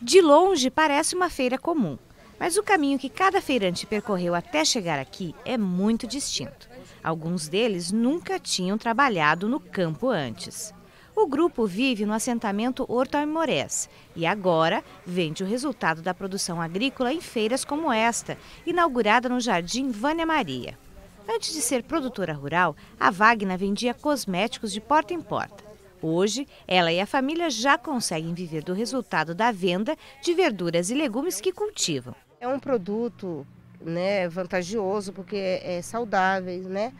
De longe parece uma feira comum, mas o caminho que cada feirante percorreu até chegar aqui é muito distinto. Alguns deles nunca tinham trabalhado no campo antes. O grupo vive no assentamento Horto Aimorés e agora vende o resultado da produção agrícola em feiras como esta, inaugurada no Jardim Vânia Maria. Antes de ser produtora rural, a Wagner vendia cosméticos de porta em porta. Hoje, ela e a família já conseguem viver do resultado da venda de verduras e legumes que cultivam. É um produto né, vantajoso porque é, saudável, né?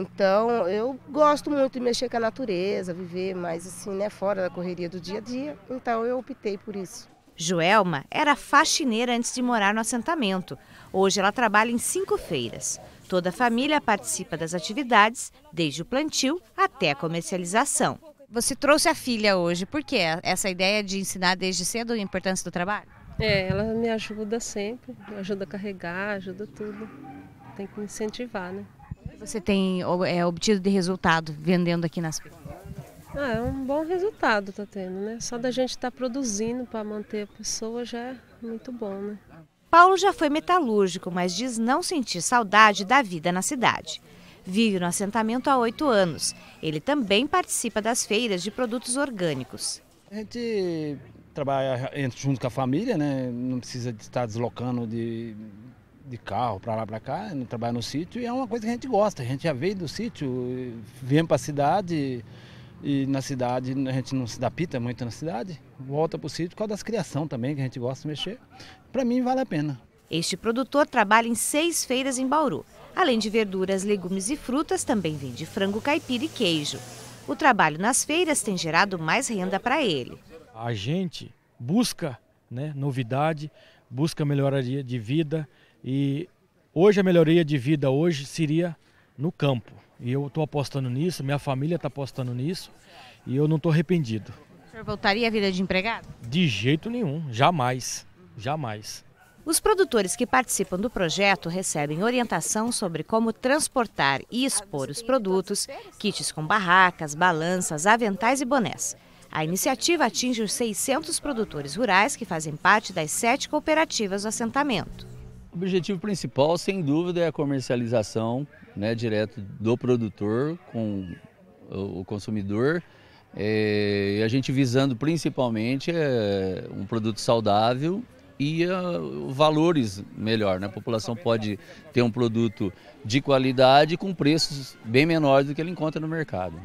Então, eu gosto muito de mexer com a natureza, viver mais assim, né, fora da correria do dia a dia. Então, eu optei por isso. Joelma era faxineira antes de morar no assentamento. Hoje ela trabalha em cinco feiras. Toda a família participa das atividades, desde o plantio até a comercialização. Você trouxe a filha hoje, por que essa ideia de ensinar desde cedo a importância do trabalho? É, ela me ajuda sempre, me ajuda a carregar, ajuda tudo. Tem que incentivar, né? Você tem é, obtido de resultado vendendo aqui nas feiras? Ah, é um bom resultado está tendo, né? Só da gente estar tá produzindo para manter a pessoa já é muito bom, né? Paulo já foi metalúrgico, mas diz não sentir saudade da vida na cidade. Vive no assentamento há oito anos. Ele também participa das feiras de produtos orgânicos. A gente trabalha junto com a família, né? Não precisa estar deslocando de, de carro para lá para cá, trabalha no sítio e é uma coisa que a gente gosta. A gente já veio do sítio, vem para a cidade e na cidade, a gente não se dá pita muito na cidade, volta para o sítio por causa das criação também, que a gente gosta de mexer. Para mim, vale a pena. Este produtor trabalha em seis feiras em Bauru. Além de verduras, legumes e frutas, também vende frango caipira e queijo. O trabalho nas feiras tem gerado mais renda para ele. A gente busca né, novidade, busca melhoria de vida e hoje a melhoria de vida hoje seria no campo. E eu estou apostando nisso, minha família está apostando nisso e eu não estou arrependido. O senhor voltaria à vida de empregado? De jeito nenhum, jamais, jamais. Os produtores que participam do projeto recebem orientação sobre como transportar e expor os produtos, kits com barracas, balanças, aventais e bonés. A iniciativa atinge os 600 produtores rurais que fazem parte das sete cooperativas do assentamento. O objetivo principal, sem dúvida, é a comercialização né, direto do produtor com o consumidor. É, a gente visando principalmente é, um produto saudável e é, valores melhor. Né? A população pode ter um produto de qualidade com preços bem menores do que ele encontra no mercado.